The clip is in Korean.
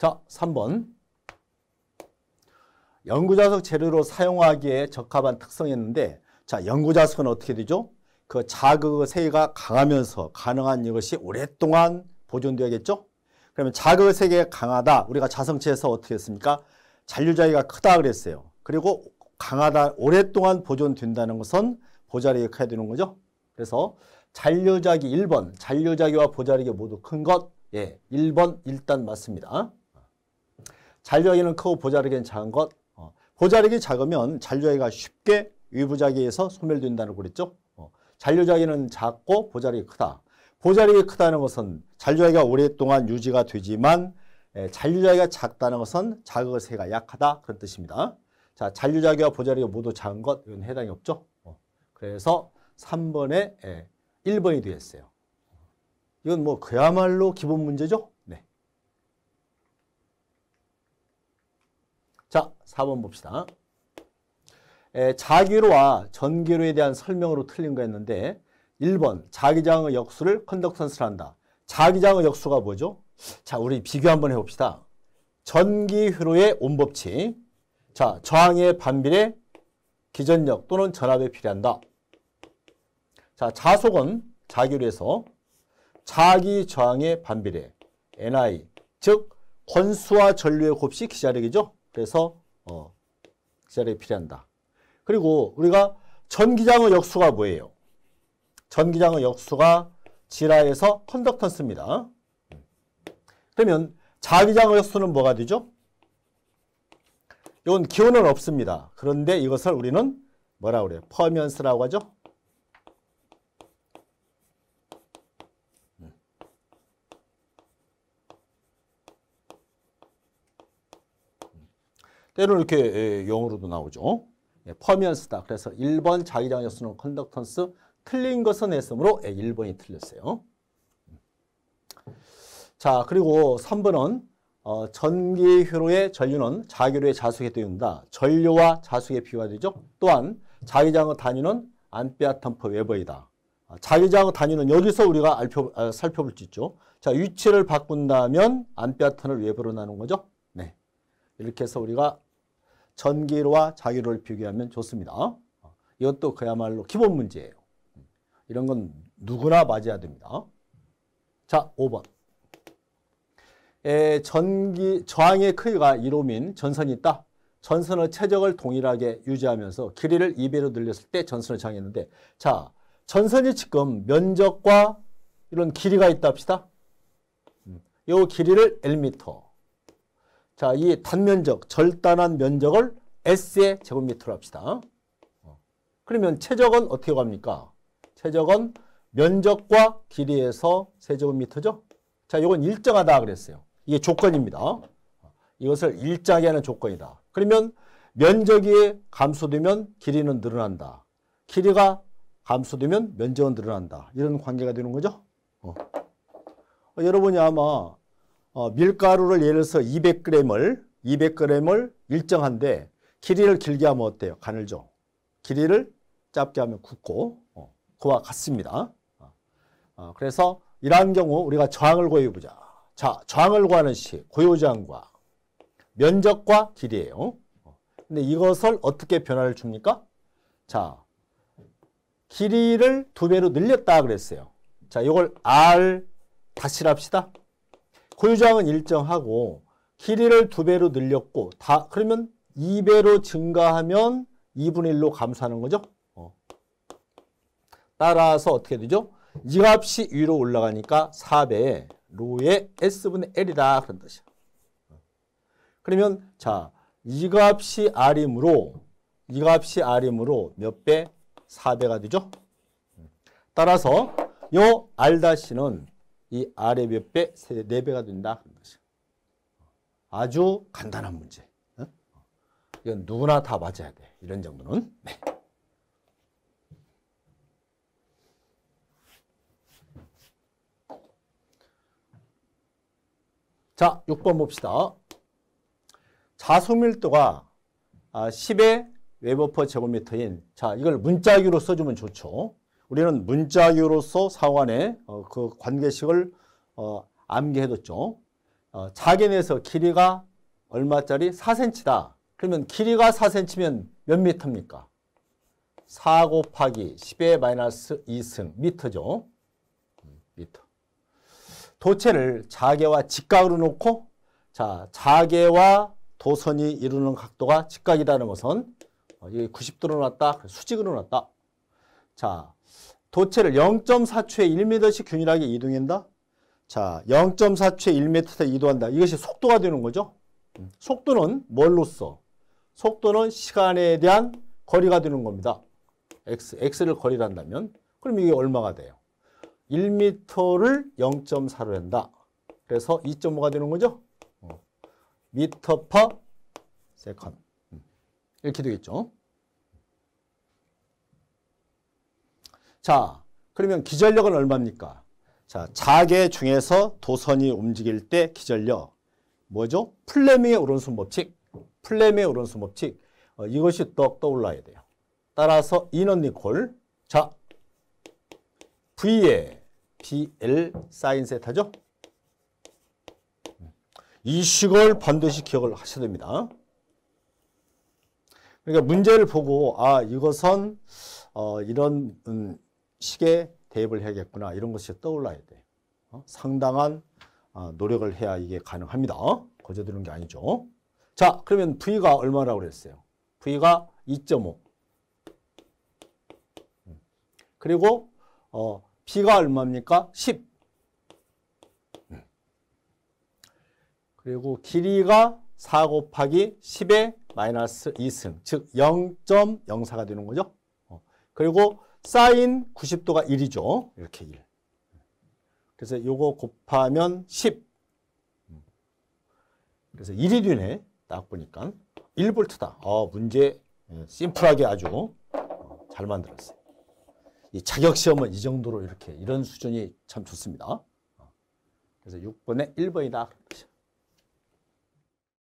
자, 3번. 연구자석 재료로 사용하기에 적합한 특성이 있는데 자, 연구자석은 어떻게 되죠? 그 자극의 세계가 강하면서 가능한 이것이 오랫동안 보존되어야겠죠? 그러면 자극의 세계가 강하다. 우리가 자성체에서 어떻게 했습니까? 잔류자위가 크다 그랬어요. 그리고 강하다, 오랫동안 보존된다는 것은 보자리가 커야 되는 거죠. 그래서 잔류자기 1번, 잔류자기와 보자리가 모두 큰 것, 예, 1번 일단 맞습니다. 잔류하기는 크고 보자르기 작은 것. 어, 보자르기 작으면 잔류하기가 쉽게 위부자기에서 소멸된다는 그랬죠. 어, 잔류자기는 작고 보자르기 크다. 보자르기 크다는 것은 잔류자기가 오랫동안 유지가 되지만 에, 예, 잔류자기가 작다는 것은 자극의 세가 약하다 그런 뜻입니다. 자, 잔류자기와 보자르기 모두 작은 것 이건 해당이 없죠. 어, 그래서 3번에 에, 예, 1번이 되었어요. 이건 뭐 그야말로 기본 문제죠. 4번 봅시다. 에, 자기로와 전기로에 대한 설명으로 틀린 거 했는데 1번 자기장의 역수를 컨덕턴스를 한다. 자기장의 역수가 뭐죠? 자, 우리 비교 한번 해봅시다. 전기회로의 온법칙. 자, 저항의 반비례 기전력 또는 전압에 필요한다. 자, 자속은 자기로에서 자기 저항의 반비례 NI 즉 권수와 전류의 곱씨 기자력이죠. 그래서 어, 그 자리에 필요한다. 그리고 우리가 전기장의 역수가 뭐예요? 전기장의 역수가 지라에서 컨덕턴스입니다. 그러면 자기장의 역수는 뭐가 되죠? 이건 기온은 없습니다. 그런데 이것을 우리는 뭐라 그래요? 퍼면스라고 하죠? 때로 이렇게 예, 영어로도 나오죠. 예, 퍼미언스다. 그래서 1번 자기장 역수는 컨덕턴스 틀린 것은 S으로 예, 1번이 틀렸어요. 음. 자 그리고 3번은 어, 전기회로의 전류는 자기로의 자수에 띄운다. 전류와 자수에 비화되죠. 또한 자기장의 단위는 안페아탄퍼 웨버이다. 아, 자기장 단위는 여기서 우리가 알펴, 아, 살펴볼 수 있죠. 자, 위치를 바꾼다면 안페아탄을 웨버로 나눈 거죠. 네. 이렇게 해서 우리가 전기로와자기료를 비교하면 좋습니다. 이것도 그야말로 기본 문제예요. 이런 건 누구나 맞아야 됩니다. 자, 5번. 에, 전기 저항의 크기가 1옴인 전선이 있다. 전선의 최적을 동일하게 유지하면서 길이를 2배로 늘렸을 때 전선의 저항이 는데 자, 전선이 지금 면적과 이런 길이가 있다 합시다. 음, 요 길이를 1m, 자, 이 단면적, 절단한 면적을 S의 제곱미터로 합시다. 어. 그러면 최적은 어떻게 갑니까? 최적은 면적과 길이에서 세제곱미터죠. 자, 이건 일정하다 그랬어요. 이게 조건입니다. 어. 이것을 일정하게 하는 조건이다. 그러면 면적이 감소되면 길이는 늘어난다. 길이가 감소되면 면적은 늘어난다. 이런 관계가 되는 거죠. 어. 어 여러분이 아마 어, 밀가루를 예를 들어서 200g을 200g을 일정한데 길이를 길게 하면 어때요? 가늘죠. 길이를 짧게 하면 굳고 어, 그와 같습니다. 어, 어, 그래서 이러한 경우 우리가 저항을 구해보자. 자, 저항을 구하는 시 고요저항과 면적과 길이에요. 어, 근데 이것을 어떻게 변화를 줍니까? 자, 길이를 두 배로 늘렸다 그랬어요. 자, 이걸 R 다시 합시다. 고유장은 일정하고 길이를 두배로 늘렸고 다 그러면 2배로 증가하면 2분의1로 감소하는 거죠. 어. 따라서 어떻게 되죠? 이 값이 위로 올라가니까 4배에 로의 S분의 L이다 그런 뜻이야. 그러면 자, 이 값이 R이므로 이 값이 R이므로 몇 배? 4배가 되죠. 따라서 요 R-는 이 R의 몇 배? 네배가 된다. 그 것이 아주 간단한 문제. 이건 누구나 다 맞아야 돼. 이런 정도는. 네. 자, 6번 봅시다. 자수밀도가 10의 아, 웨버퍼 제곱미터인 자, 이걸 문자기로 써주면 좋죠. 우리는 문자유로서 상호간의 어, 그 관계식을 어, 암기해뒀죠. 어, 자개 에서 길이가 얼마짜리? 4cm다. 그러면 길이가 4cm면 몇 미터입니까? 4 곱하기 10의 마이너스 2승 미터죠. 음, 미터. 도체를 자개와 직각으로 놓고 자 자개와 도선이 이루는 각도가 직각이라는 것은 90도로 놨다 수직으로 놨다. 자 도체를 0.4초에 1m씩 균일하게 이동한다. 자, 0.4초에 1m에서 이동한다. 이것이 속도가 되는 거죠. 속도는 뭘로써? 속도는 시간에 대한 거리가 되는 겁니다. x, x를 거리로 한다면 그럼 이게 얼마가 돼요? 1m를 0.4로 한다. 그래서 2.5가 되는 거죠. 어. 미터 퍼 세컨 음. 이렇게 되겠죠. 자, 그러면 기전력은 얼마입니까? 자, 자개 중에서 도선이 움직일 때 기전력. 뭐죠? 플레밍의 오른손 법칙. 플레밍의 오른손 법칙. 어, 이것이 떡 떠올라야 돼요. 따라서 인원 니콜. 자, V에 BL 사인 세타죠? 이 식을 반드시 기억을 하셔야 됩니다. 그러니까 문제를 보고 아 이것은 어, 이런 음, 식에 대입을 해야겠구나 이런 것이 떠올라야 돼. 어? 상당한 아, 노력을 해야 이게 가능합니다. 어? 거저 드는 게 아니죠. 자, 그러면 V가 얼마라고 그랬어요? V가 2.5. 음. 그리고 어, B가 얼마입니까? 10. 음. 그리고 길이가 4 곱하기 10의 마이너스 2승, 즉 0.04가 되는 거죠. 어, 그리고 사인 90도가 1이죠. 이렇게 1. 그래서 요거 곱하면 10. 그래서 1이 되네. 딱 보니까. 1볼트다. 어, 아, 문제 예, 심플하게 아주 어, 잘 만들었어요. 이 자격시험은 이 정도로 이렇게 이런 수준이 참 좋습니다. 어. 그래서 6번에 1번이다.